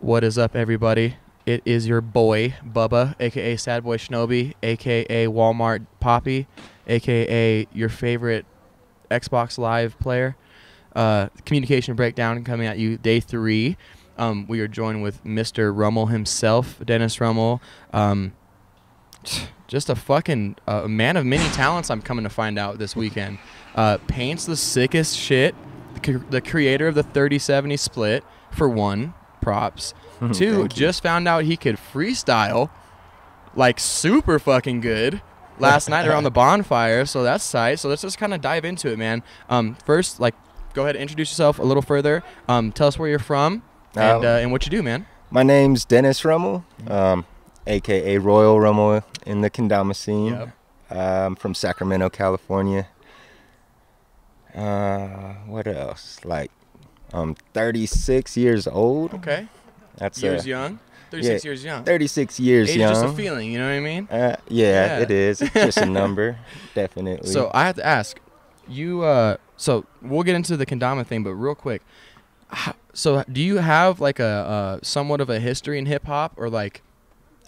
What is up, everybody? It is your boy Bubba, aka Sad Boy Shinobi, aka Walmart Poppy, aka your favorite Xbox Live player. Uh, communication breakdown coming at you day three. Um, we are joined with Mr. Rummel himself, Dennis Rummel. Um, just a fucking uh, man of many talents. I'm coming to find out this weekend. Uh, paints the sickest shit. The, the creator of the 3070 split for one props. Two, just found out he could freestyle like super fucking good last night around the bonfire. So that's sight. So let's just kind of dive into it, man. Um, first, like, go ahead and introduce yourself a little further. Um, tell us where you're from uh, and, uh, and what you do, man. My name's Dennis Rummel, um, aka Royal Rummel in the Kendama scene. Yep. I'm from Sacramento, California. Uh, what else? Like, I'm 36 years old. Okay. That's years a, young. 36 yeah, years young. 36 years Age young. It's just a feeling, you know what I mean? Uh, yeah, yeah, it is. It's just a number, definitely. So I have to ask, you, uh, so we'll get into the Kendama thing, but real quick, so do you have like a uh, somewhat of a history in hip hop or like,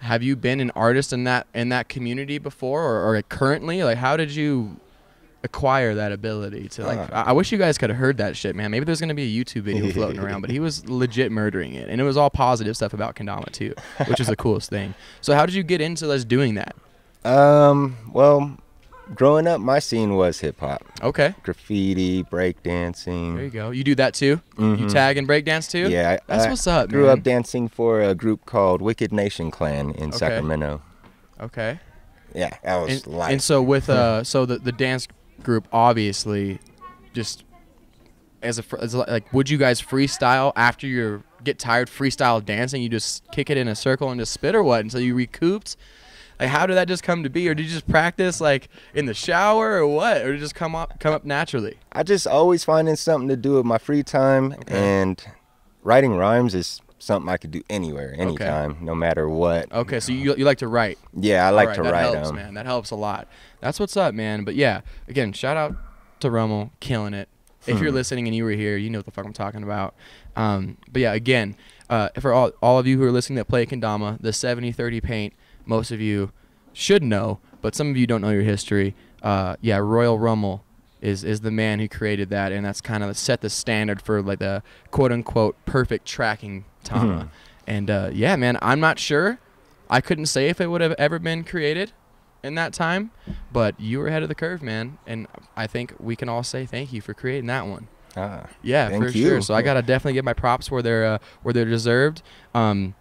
have you been an artist in that in that community before or, or currently? Like, how did you acquire that ability to like. Uh. I, I, wish you guys could have heard that shit, man. Maybe there's gonna be a YouTube video floating around, but he was legit murdering it, and it was all positive stuff about Kendama too, which is the coolest thing. So how did you get into us doing that? Um. Well, growing up, my scene was hip hop. Okay. Graffiti, breakdancing. There you go. You do that too. Mm-hmm. You tag and breakdance too. Yeah, I, that's I what's up. Grew man. up dancing for a group called Wicked Nation Clan in okay. Sacramento. Okay. Yeah, that was and, life. And so with uh, so the the dance group, obviously, just as a as like, would you guys freestyle after you get tired freestyle dancing? You just kick it in a circle and just spit or what? Until you recouped. Like, how did that just come to be, or did you just practice like in the shower, or what, or just come up come up naturally? I just always finding something to do with my free time, okay. and writing rhymes is something I could do anywhere, anytime, okay. no matter what. Okay, so you, you like to write? Yeah, I like right, to that write. That helps, um, man. That helps a lot. That's what's up, man. But yeah, again, shout out to Rummel, killing it. If you're hmm. listening and you were here, you know what the fuck I'm talking about. Um, but yeah, again, uh, for all, all of you who are listening that play Kendama, the 70-30 paint, most of you should know, but some of you don't know your history. Uh, yeah, Royal Rummel is is the man who created that, and that's kind of set the standard for like the quote unquote perfect tracking Tama. Mm -hmm. And uh, yeah, man, I'm not sure. I couldn't say if it would have ever been created in that time, but you were ahead of the curve, man. And I think we can all say thank you for creating that one. Ah, yeah, for you. sure. So I gotta definitely give my props where they're uh, where they're deserved. Um,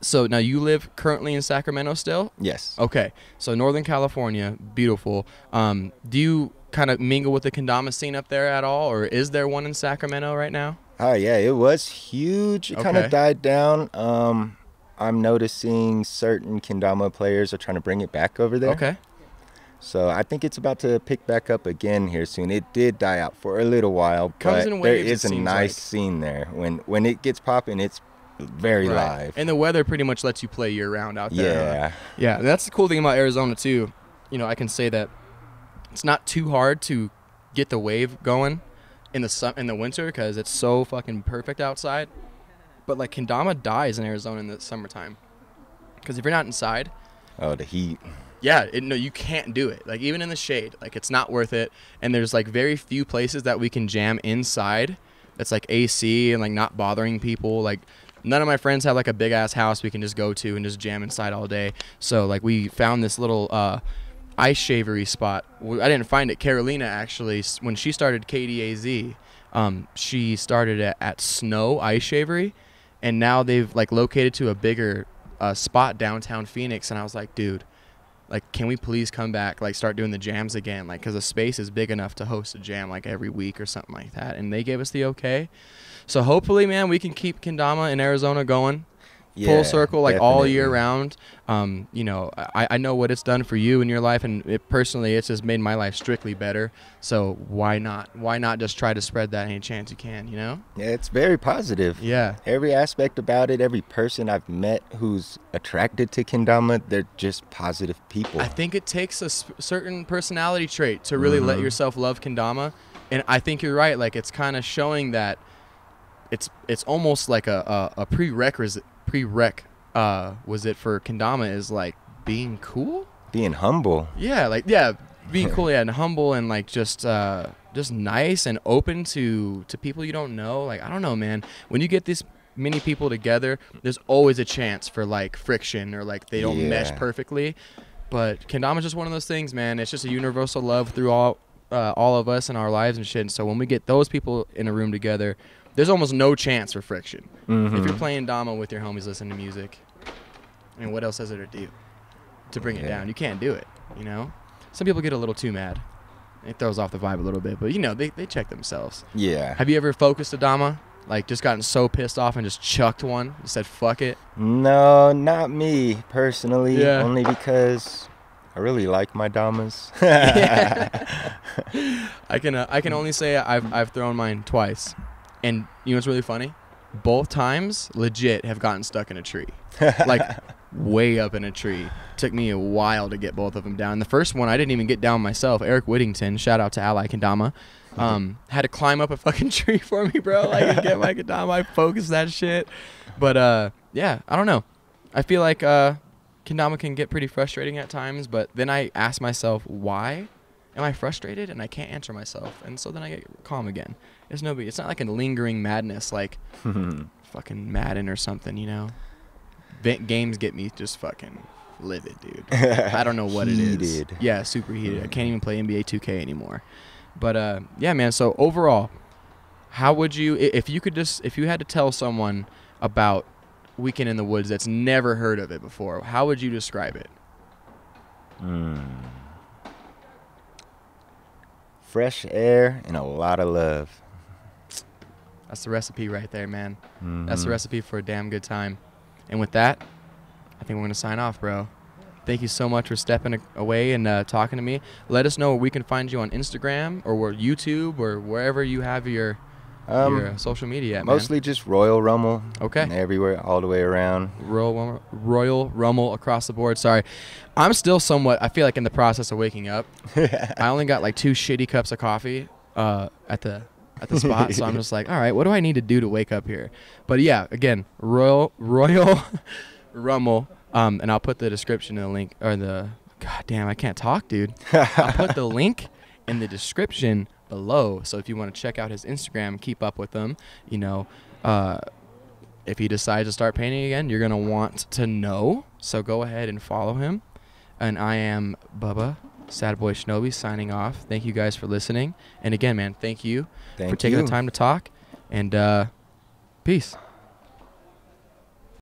so now you live currently in Sacramento still? Yes. Okay. So Northern California, beautiful. Um, do you kind of mingle with the kendama scene up there at all, or is there one in Sacramento right now? Oh uh, yeah, it was huge. It okay. kind of died down. Um, I'm noticing certain kendama players are trying to bring it back over there. Okay. So I think it's about to pick back up again here soon. It did die out for a little while, Comes but waves, there is a nice like. scene there. When when it gets popping, it's very right. live. And the weather pretty much lets you play year round out there. Yeah. Yeah. And that's the cool thing about Arizona too. You know, I can say that it's not too hard to get the wave going in the su- in the winter because it's so fucking perfect outside. But like kendama dies in Arizona in the summertime because if you're not inside, oh the heat. Yeah, it, no, you can't do it. Like even in the shade, like it's not worth it. And there's like very few places that we can jam inside. That's like AC and like not bothering people. Like none of my friends have like a big ass house we can just go to and just jam inside all day. So like we found this little uh, ice shavery spot. I didn't find it. Carolina actually, when she started KDAZ, um, she started at, at Snow Ice Shavery, and now they've like located to a bigger uh, spot downtown Phoenix. And I was like, dude, like can we please come back like start doing the jams again like because the space is big enough to host a jam like every week or something like that and they gave us the okay so hopefully man we can keep kendama in arizona going yeah, full circle like definitely. all year round um, you know I, I know what it's done for you in your life and it, personally it's just made my life strictly better so why not why not just try to spread that any chance you can you know yeah it's very positive yeah every aspect about it every person i've met who's attracted to kendama they're just positive people i think it takes a sp- certain personality trait to really mm-hmm. let yourself love kendama and i think you're right like it's kind of showing that it's it's almost like a, a, a prerequisite prereq uh, was it for kendama is like being cool, being humble. Yeah, like yeah, being cool, yeah, and humble, and like just uh, just nice and open to to people you don't know. Like I don't know, man. When you get this many people together, there's always a chance for like friction or like they don't yeah. mesh perfectly. But is just one of those things, man. It's just a universal love through all uh, all of us in our lives and shit. And so when we get those people in a room together, there's almost no chance for friction. Mm-hmm. If you're mm-hmm. playing Dama with your homies listening to music, I mean, what else is there to do to bring yeah. it down? You can't do it, you know? Some people get a little too mad. It throws off the vibe a little bit, but you know, they, they check themselves. Yeah. Have you ever focused a Dama? Like, just gotten so pissed off and just chucked one? and said, fuck it? No, not me personally. Yeah. Only because I really like my damas. I can uh, I can only say I've I've thrown mine twice. And you know what's really funny? Both times, legit, have gotten stuck in a tree. like way up in a tree. Took me a while to get both of them down. The first one I didn't even get down myself. Eric Whittington, shout out to Ally Kandama, um, had to climb up a fucking tree for me, bro. Like get my Kandama I focused that shit. But uh, yeah, I don't know. I feel like uh, can get pretty frustrating at times, but then I ask myself why, Am I frustrated and I can't answer myself? And so then I get calm again. It's no big. It's not like a lingering madness like fucking Madden or something, you know. games get me just fucking livid, dude. I don't know what it is. Yeah, super heated. I can't mm. even play NBA 2K anymore. But uh, yeah, man. So overall, how would you if you could just if you had to tell someone about Weekend in the Woods that's never heard of it before? How would you describe it? Mm fresh air and a lot of love. That's the recipe right there, man. Mm-hmm. That's the mm-hmm. recipe for a damn good time. And with that, I think we're going to sign off, bro. Thank you so much for stepping away and uh, talking to me. Let us know where we can find you on Instagram or where YouTube or wherever you have your – um, your social media? At, mostly man? just Royal Rummel. Okay. Everywhere, all the way around. Royal Rummel, Royal Rummel across the board. Sorry, I'm still somewhat. I feel like in the process of waking up. I only got like two shitty cups of coffee uh, at the at the spot, so I'm just like, all right, what do I need to do to wake up here? But yeah, again, Royal Royal Rummel, um, and I'll put the description in the link or the. God damn, I can't talk, dude. I'll put the link in the description below. So if you want to check out his Instagram, keep up with him. You know, uh, if he decides to start painting again, you're gonna want to know. So go ahead and follow him. And I am Bubba Sad Boy Shinobi signing off. Thank you guys for listening. And again, man, thank you thank for taking you. the time to talk. And uh, peace.